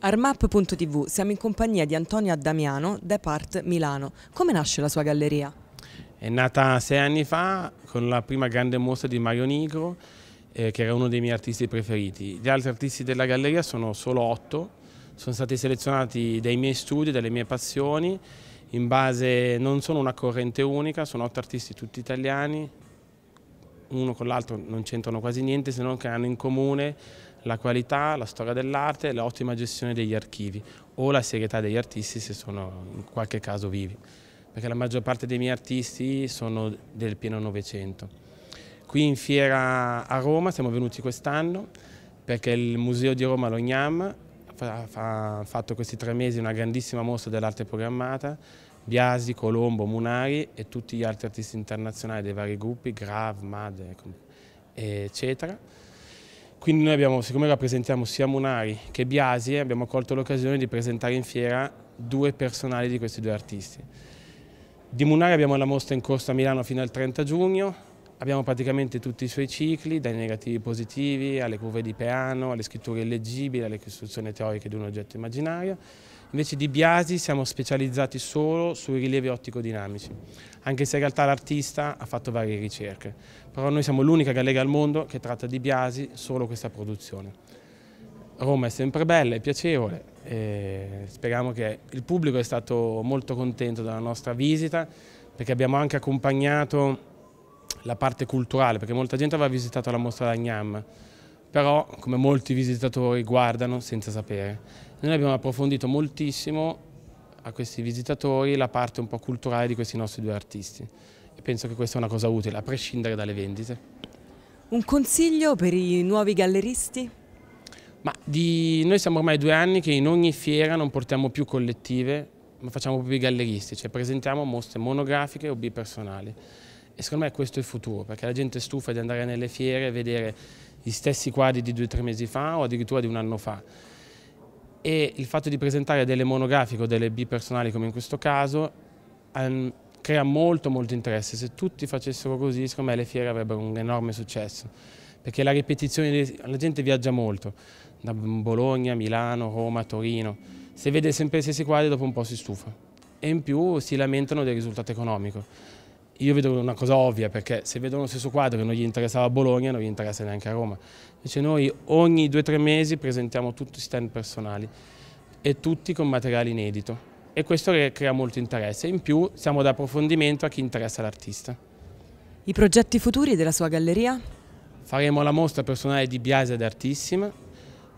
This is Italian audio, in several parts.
Armap.tv siamo in compagnia di Antonio Damiano, Depart Milano. Come nasce la sua galleria? È nata sei anni fa con la prima grande mostra di Mario Nigro, eh, che era uno dei miei artisti preferiti. Gli altri artisti della galleria sono solo otto, sono stati selezionati dai miei studi, dalle mie passioni, in base, non sono una corrente unica, sono otto artisti tutti italiani, uno con l'altro non c'entrano quasi niente se non che hanno in comune la qualità, la storia dell'arte, e l'ottima gestione degli archivi o la serietà degli artisti se sono in qualche caso vivi, perché la maggior parte dei miei artisti sono del pieno Novecento. Qui in fiera a Roma siamo venuti quest'anno perché il Museo di Roma Lognam ha fatto questi tre mesi una grandissima mostra dell'arte programmata Biasi, Colombo, Munari e tutti gli altri artisti internazionali dei vari gruppi, Grav, Mad, eccetera. Quindi noi abbiamo, siccome rappresentiamo sia Munari che Biasi, abbiamo colto l'occasione di presentare in fiera due personali di questi due artisti. Di Munari abbiamo la mostra in corso a Milano fino al 30 giugno, abbiamo praticamente tutti i suoi cicli, dai negativi positivi, alle curve di Peano, alle scritture illeggibili, alle costruzioni teoriche di un oggetto immaginario. Invece di Biasi siamo specializzati solo sui rilievi ottico-dinamici, anche se in realtà l'artista ha fatto varie ricerche. Però noi siamo l'unica galleria al mondo che tratta di Biasi solo questa produzione. Roma è sempre bella, e piacevole e speriamo che il pubblico è stato molto contento della nostra visita perché abbiamo anche accompagnato la parte culturale perché molta gente aveva visitato la mostra d'Agnam, però come molti visitatori guardano senza sapere. Noi abbiamo approfondito moltissimo a questi visitatori la parte un po' culturale di questi nostri due artisti e penso che questa è una cosa utile, a prescindere dalle vendite. Un consiglio per i nuovi galleristi? Di... Noi siamo ormai due anni che in ogni fiera non portiamo più collettive, ma facciamo proprio i galleristi, cioè presentiamo mostre monografiche o bipersonali. E secondo me questo è il futuro, perché la gente è stufa di andare nelle fiere e vedere gli stessi quadri di due o tre mesi fa o addirittura di un anno fa. E il fatto di presentare delle monografiche o delle bipersonali come in questo caso um, crea molto molto interesse. Se tutti facessero così, secondo me le fiere avrebbero un enorme successo, perché la ripetizione, la gente viaggia molto, da Bologna, Milano, Roma, Torino. Se vede sempre i stessi quadri dopo un po' si stufa e in più si lamentano del risultato economico io vedo una cosa ovvia perché se vedono lo stesso quadro che non gli interessava a Bologna non gli interessa neanche a Roma. Invece noi ogni due o tre mesi presentiamo tutti stand personali e tutti con materiale inedito e questo crea molto interesse. In più siamo da approfondimento a chi interessa l'artista. I progetti futuri della sua galleria? Faremo la mostra personale di Biase ad Artissima,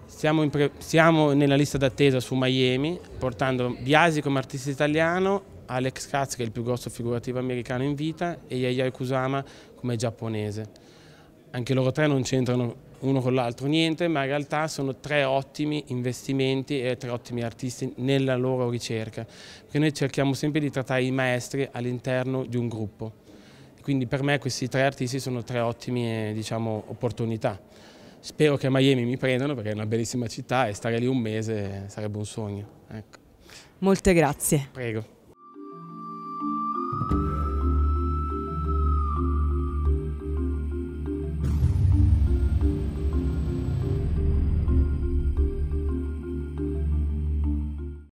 siamo, siamo, nella lista d'attesa su Miami, portando Biasi come artista italiano Alex Katz che è il più grosso figurativo americano in vita e Yayoi Kusama come giapponese. Anche loro tre non c'entrano uno con l'altro niente, ma in realtà sono tre ottimi investimenti e tre ottimi artisti nella loro ricerca, perché noi cerchiamo sempre di trattare i maestri all'interno di un gruppo. Quindi per me questi tre artisti sono tre ottime diciamo, opportunità. Spero che a Miami mi prendano perché è una bellissima città e stare lì un mese sarebbe un sogno. Ecco. Molte grazie. Prego.